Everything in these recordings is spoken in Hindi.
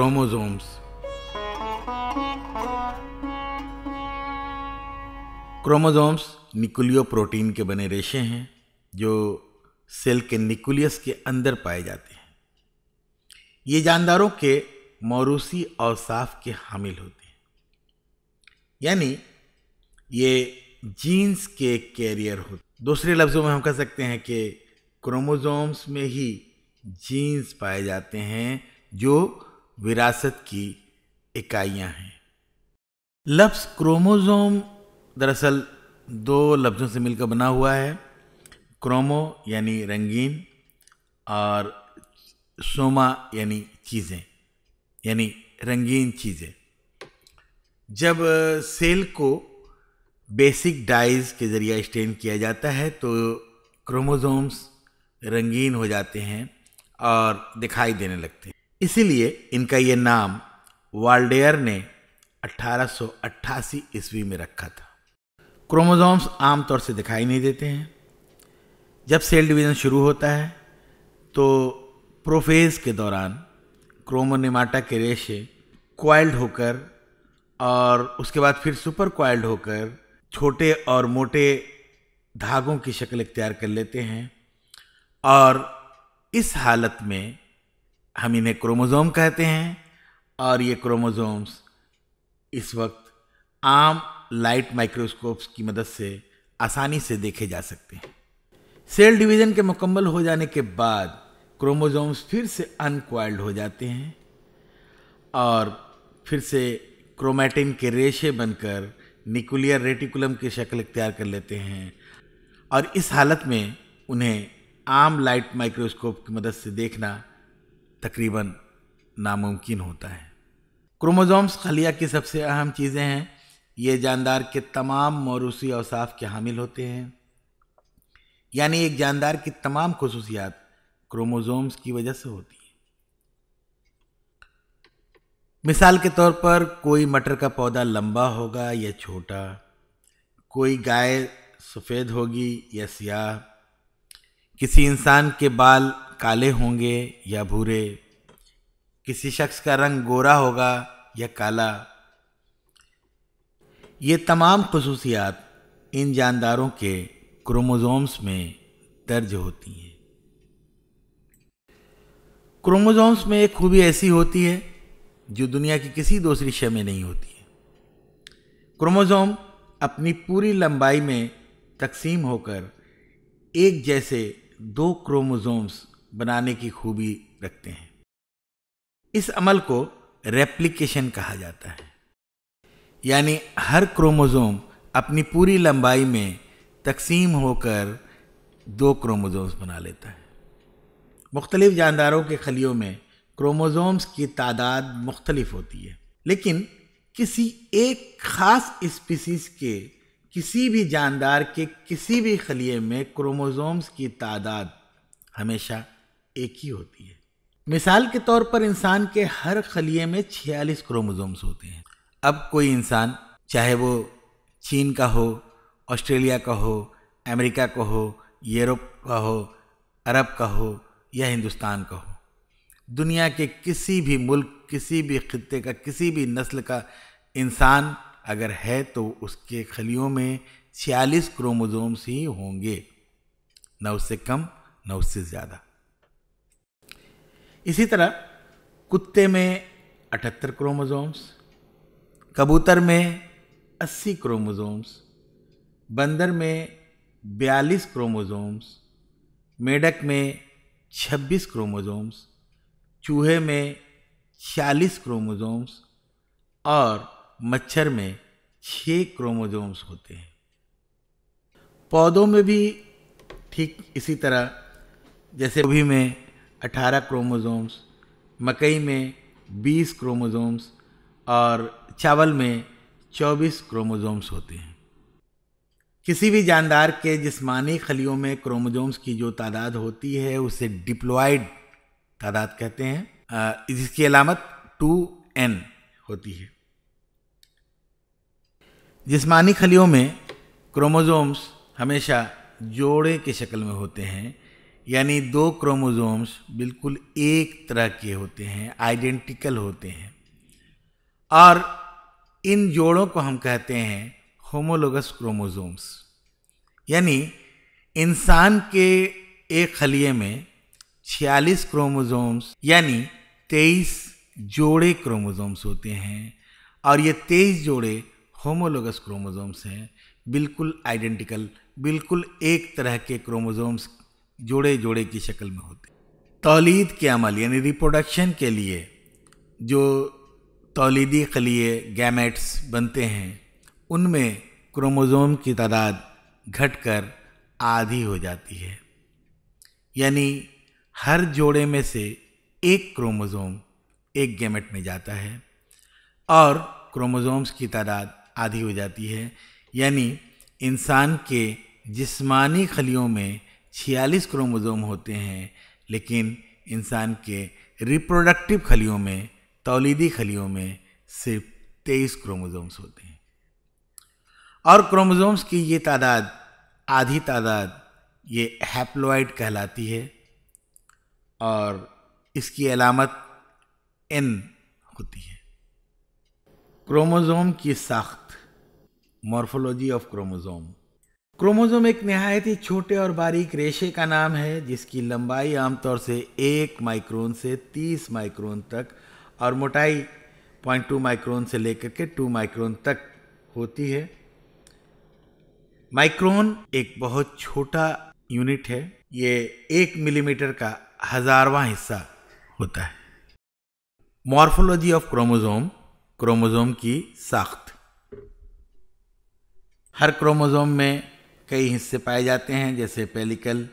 क्रोमोजोम्स क्रोमोजोम्स निकुलियो प्रोटीन के बने रेशे हैं जो सेल के निकुलियस के अंदर पाए जाते हैं ये जानदारों के मौरूसी और साफ के हामिल होते हैं यानी ये जीन्स के कैरियर होते दूसरे लफ्ज़ों में हम कह सकते हैं कि क्रोमोजोम्स में ही जीन्स पाए जाते हैं जो विरासत की इकाइयां हैं लफ्ज़ क्रोमोज़ोम दरअसल दो लफ्ज़ों से मिलकर बना हुआ है क्रोमो यानी रंगीन और सोमा यानी चीज़ें यानी रंगीन चीज़ें जब सेल को बेसिक डाइज के ज़रिए स्टेन किया जाता है तो क्रोमोसोम्स रंगीन हो जाते हैं और दिखाई देने लगते हैं इसीलिए इनका ये नाम वाल्डेयर ने 1888 ईस्वी में रखा था क्रोमोजोम्स आमतौर से दिखाई नहीं देते हैं जब सेल डिवीज़न शुरू होता है तो प्रोफेज के दौरान क्रोमोनेमाटा के रेशे क्वाइल्ड होकर और उसके बाद फिर सुपर क्वाइल्ड होकर छोटे और मोटे धागों की शक्ल इख्तियार कर लेते हैं और इस हालत में हम इन्हें क्रोमोज़ोम कहते हैं और ये क्रोमोज़ोम्स इस वक्त आम लाइट माइक्रोस्कोप्स की मदद से आसानी से देखे जा सकते हैं सेल डिवीज़न के मुकम्मल हो जाने के बाद क्रोमोज़ोम्स फिर से अनक्वाइल्ड हो जाते हैं और फिर से क्रोमैटिन के रेशे बनकर निकुलियर रेटिकुलम की शक्ल इख्तियार कर लेते हैं और इस हालत में उन्हें आम लाइट माइक्रोस्कोप की मदद से देखना तकरीबन नामुमकिन होता है क्रोमोजोम्स खलिया की सबसे अहम चीज़ें हैं ये जानदार के तमाम मौरूसी अवसाफ के हामिल होते हैं यानी एक जानदार की तमाम खसूसियात क्रोमोजोम्स की वजह से होती हैं मिसाल के तौर पर कोई मटर का पौधा लंबा होगा या छोटा कोई गाय सफ़ेद होगी या सियाह किसी इंसान के बाल काले होंगे या भूरे किसी शख्स का रंग गोरा होगा या काला ये तमाम खसूसियात इन जानदारों के क्रोमोजोम्स में दर्ज होती हैं क्रोमोजोम्स में एक खूबी ऐसी होती है जो दुनिया की किसी दूसरी शय में नहीं होती है क्रोमोजोम अपनी पूरी लंबाई में तकसीम होकर एक जैसे दो क्रोमोजोम्स बनाने की खूबी रखते हैं इस अमल को रेप्लिकेशन कहा जाता है यानी हर क्रोमोजोम अपनी पूरी लंबाई में तकसीम होकर दो क्रोमोजोम्स बना लेता है मुख्तलिफ़ जानदारों के खलियों में क्रोमोजोम्स की तादाद मुख्तलिफ होती है लेकिन किसी एक ख़ास स्पीसीज के किसी भी जानदार के किसी भी खलिए में क्रोमोजोम्स की तादाद हमेशा एक ही होती है मिसाल के तौर पर इंसान के हर खलिए में 46 क्रोमोजोम्स होते हैं अब कोई इंसान चाहे वो चीन का हो ऑस्ट्रेलिया का हो अमेरिका का हो यूरोप का हो अरब का हो या हिंदुस्तान का हो दुनिया के किसी भी मुल्क किसी भी खत्े का किसी भी नस्ल का इंसान अगर है तो उसके खलियों में छियालीस क्रोमोजोम्स ही होंगे न उससे कम न उससे ज़्यादा इसी तरह कुत्ते में अठहत्तर क्रोमोजोम्स कबूतर में अस्सी क्रोमोजोम्स बंदर में बयालीस क्रोमोजोम्स मेढक में छब्बीस क्रोमोजोम्स चूहे में छियालीस क्रोमोजोम्स और मच्छर में छः क्रोमोजोम्स होते हैं पौधों में भी ठीक इसी तरह जैसे गोभी में 18 क्रोमोजोम्स मकई में 20 क्रोमोजोम्स और चावल में 24 क्रोमोजोम्स होते हैं किसी भी जानदार के जिस्मानी खलियों में क्रोमोजोम्स की जो तादाद होती है उसे डिप्लॉयड तादाद कहते हैं जिसकी अलामत टू एन होती है जिस्मानी खलियों में क्रोमोजोम्स हमेशा जोड़े के शक्ल में होते हैं यानी दो क्रोमोजोम्स बिल्कुल एक तरह के होते हैं आइडेंटिकल होते हैं और इन जोड़ों को हम कहते हैं होमोलोगस क्रोमोजोम्स यानी इंसान के एक खलिए में 46 क्रोमोजोम्स यानी 23 जोड़े क्रोमोजोम्स होते हैं और ये 23 जोड़े होमोलोगस क्रोमोजोम्स हैं बिल्कुल आइडेंटिकल बिल्कुल एक तरह के क्रोमोजोम्स जोड़े जोड़े की शक्ल में होते तोलीद के अमल यानी रिप्रोडक्शन के लिए जो तोलीदी खलिए गैमेट्स बनते हैं उनमें क्रोमोज़ोम की तादाद घटकर आधी हो जाती है यानी हर जोड़े में से एक क्रोमोज़ोम एक गैमेट में जाता है और क्रोमोज़ोम्स की तादाद आदि हो जाती है यानी इंसान के जिस्मानी खलियों में छियालीस क्रोमोज़ोम होते हैं लेकिन इंसान के रिप्रोडक्टिव खलियों में तौलीदी खलियों में सिर्फ तेईस क्रोमोज़ोम्स होते हैं और क्रोमोज़ोम्स की ये तादाद आधी तादाद ये हैप्लोइड कहलाती है और इसकी अलामत एन होती है क्रोमोज़ोम की साख्त मॉर्फोलॉजी ऑफ क्रोमोज़ोम क्रोमोज़ोम एक नहायत ही छोटे और बारीक रेशे का नाम है जिसकी लंबाई आमतौर से एक माइक्रोन से तीस माइक्रोन तक और मोटाई पॉइंट टू माइक्रोन से लेकर के टू माइक्रोन तक होती है माइक्रोन एक बहुत छोटा यूनिट है ये एक मिलीमीटर का हजारवा हिस्सा होता है मॉर्फोलॉजी ऑफ क्रोमोज़ोम क्रोमोज़ोम की साख्त हर क्रोमोज़ोम में कई हिस्से पाए जाते हैं जैसे pellicle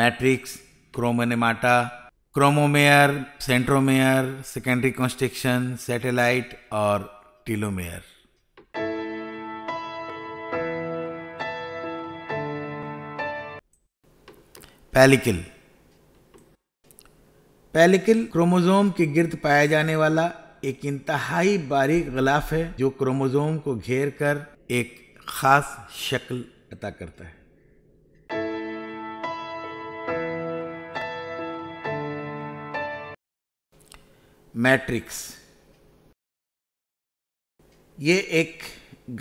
matrix chromonemata chromomere centromere secondary constriction satellite और टीलोमेयर पैलिकल पैलिकल क्रोमोजोम के गिर्द पाया जाने वाला एक इंतहाई बारीक गलाफ है जो क्रोमोजोम को घेर कर एक ख़ास शक्ल अता करता है मैट्रिक्स ये एक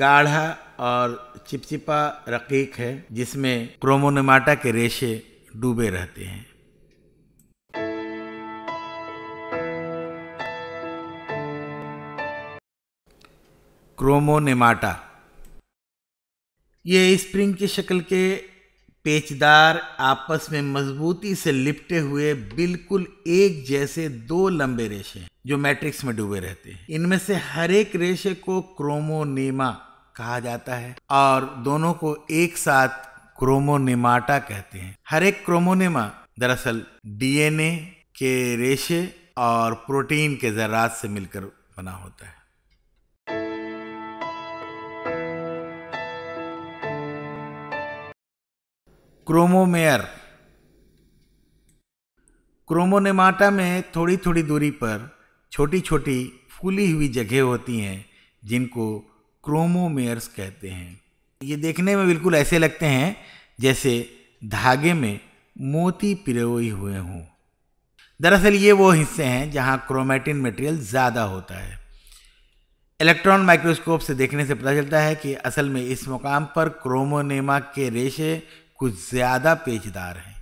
गाढ़ा और चिपचिपा रकीक है जिसमें क्रोमोनेमाटा के रेशे डूबे रहते हैं क्रोमोनेमाटा ये स्प्रिंग की शक्ल के पेचदार आपस में मजबूती से लिपटे हुए बिल्कुल एक जैसे दो लंबे रेशे हैं जो मैट्रिक्स में डूबे रहते हैं इनमें से हर एक रेशे को क्रोमोनेमा कहा जाता है और दोनों को एक साथ क्रोमोनेमाटा कहते हैं हर एक क्रोमोनेमा दरअसल डीएनए के रेशे और प्रोटीन के जरात से मिलकर बना होता है क्रोमोमेयर क्रोमोनेमाटा में थोड़ी थोड़ी दूरी पर छोटी छोटी फूली हुई जगह होती हैं जिनको क्रोमोमेयर्स कहते हैं ये देखने में बिल्कुल ऐसे लगते हैं जैसे धागे में मोती पिरोए हुए हों दरअसल ये वो हिस्से हैं जहाँ क्रोमेटिन मटेरियल ज़्यादा होता है इलेक्ट्रॉन माइक्रोस्कोप से देखने से पता चलता है कि असल में इस मुकाम पर क्रोमोनेमा के रेशे कुछ ज्यादा पेचदार हैं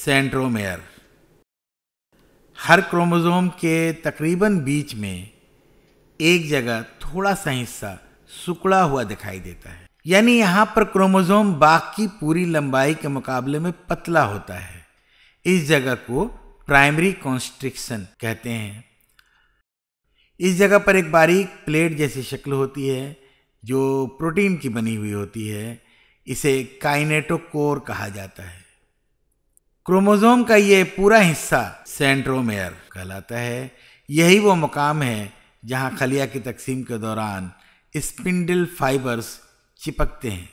सेंट्रोमेयर हर क्रोमोजोम के तकरीबन बीच में एक जगह थोड़ा सा हिस्सा सुकड़ा हुआ दिखाई देता है यानी यहां पर क्रोमोजोम बाकी पूरी लंबाई के मुकाबले में पतला होता है इस जगह को प्राइमरी कॉन्स्ट्रिक्शन कहते हैं इस जगह पर एक बारीक प्लेट जैसी शक्ल होती है जो प्रोटीन की बनी हुई होती है इसे काइनेटोकोर कहा जाता है क्रोमोजोम का ये पूरा हिस्सा सेंट्रोमेयर कहलाता है यही वो मकाम है जहाँ खलिया की तकसीम के दौरान स्पिंडल फाइबर्स चिपकते हैं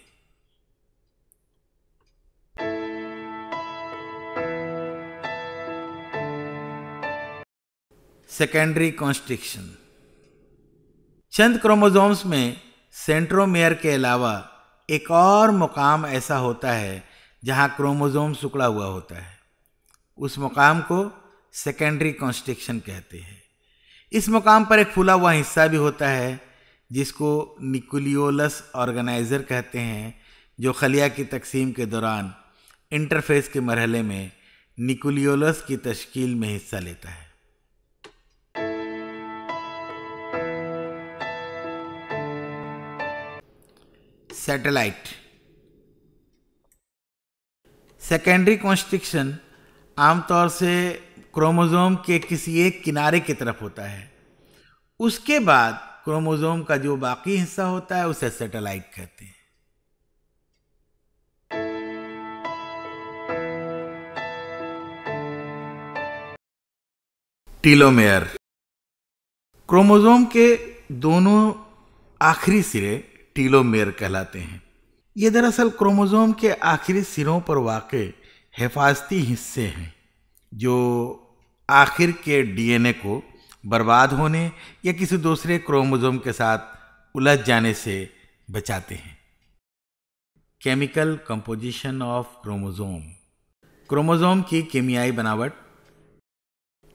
सेकेंडरी कॉन्स्ट्रिक्शन चंद क्रोमोजोम्स में सेंट्रोमेयर के अलावा एक और मुकाम ऐसा होता है जहां क्रोमोजोम सुकड़ा हुआ होता है उस मुकाम को सेकेंडरी कॉन्स्ट्रिक्शन कहते हैं इस मुकाम पर एक फूला हुआ हिस्सा भी होता है जिसको निकुलियोलस ऑर्गेनाइज़र कहते हैं जो खलिया की तकसीम के दौरान इंटरफेस के मरहले में निकुलियोलस की तश्कील में हिस्सा लेता है सैटेलाइट सेकेंडरी कॉन्स्ट्रिक्शन आमतौर से क्रोमोज़ोम के किसी एक किनारे की तरफ होता है उसके बाद क्रोमोज़ोम का जो बाकी हिस्सा होता है उसे सैटेलाइट कहते हैं टीलोमेयर क्रोमोज़ोम के दोनों आखिरी सिरे टीलोमेर कहलाते हैं ये दरअसल क्रोमोजोम के आखिरी सिरों पर वाक़ हिफाजती हिस्से हैं जो आखिर के डीएनए को बर्बाद होने या किसी दूसरे क्रोमोजोम के साथ उलझ जाने से बचाते हैं chemical composition of chromosome chromosome की कीमियाई बनावट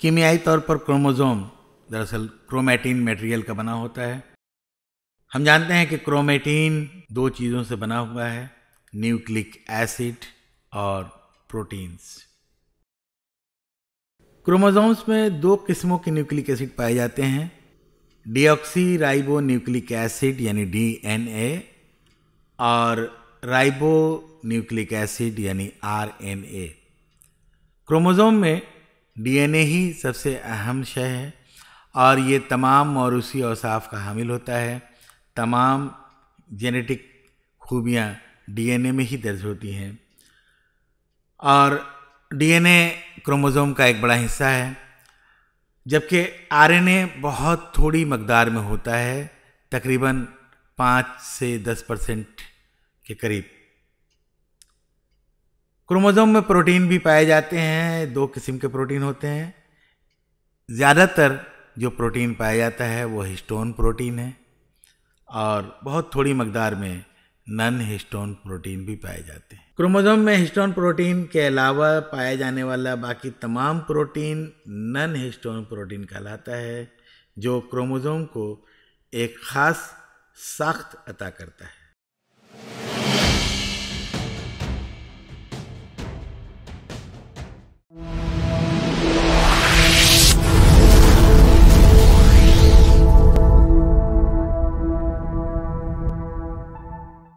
कीमियाई तौर पर क्रोमोजोम दरअसल क्रोमेटिन मटेरियल का बना होता है हम जानते हैं कि क्रोमेटीन दो चीज़ों से बना हुआ है न्यूक्लिक एसिड और प्रोटीन्स क्रोमोसोम्स में दो किस्मों के न्यूक्लिक एसिड पाए जाते हैं डीऑक्सी राइबो न्यूक्लिक एसिड यानी ए और राइबो न्यूक्लिक एसिड यानी ए क्रोमोसोम में डीएनए ही सबसे अहम शय है और ये तमाम मौरूसी औसाफ का हामिल होता है तमाम जेनेटिक खूबियाँ डीएनए में ही दर्ज होती हैं और डीएनए क्रोमोज़ोम का एक बड़ा हिस्सा है जबकि आरएनए बहुत थोड़ी मकदार में होता है तकरीबन पाँच से दस परसेंट के करीब क्रोमोज़ोम में प्रोटीन भी पाए जाते हैं दो किस्म के प्रोटीन होते हैं ज़्यादातर जो प्रोटीन पाया जाता है वो हिस्टोन प्रोटीन है और बहुत थोड़ी मकदार में नन हिस्टोन प्रोटीन भी पाए जाते हैं क्रोमोजोम में हिस्टोन प्रोटीन के अलावा पाया जाने वाला बाकी तमाम प्रोटीन नन हिस्टोन प्रोटीन कहलाता है जो क्रोमोजोम को एक खास साख्त अता करता है